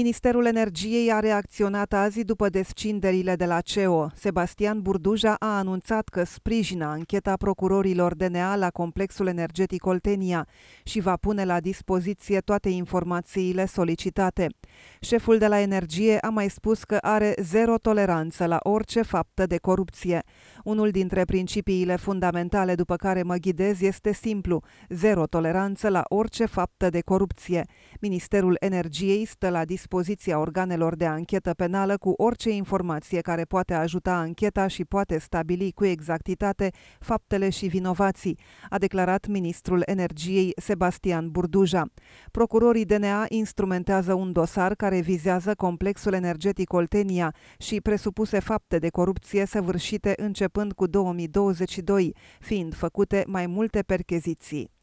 Ministerul Energiei a reacționat azi după descinderile de la CEO. Sebastian Burduja a anunțat că sprijină ancheta procurorilor DNA la complexul energetic Oltenia și va pune la dispoziție toate informațiile solicitate. Șeful de la energie a mai spus că are zero toleranță la orice faptă de corupție. Unul dintre principiile fundamentale după care mă ghidez este simplu, zero toleranță la orice faptă de corupție. Ministerul Energiei stă la dispoziție dispoziția organelor de anchetă penală cu orice informație care poate ajuta ancheta și poate stabili cu exactitate faptele și vinovații, a declarat ministrul energiei Sebastian Burduja. Procurorii DNA instrumentează un dosar care vizează complexul energetic Oltenia și presupuse fapte de corupție săvârșite începând cu 2022, fiind făcute mai multe percheziții.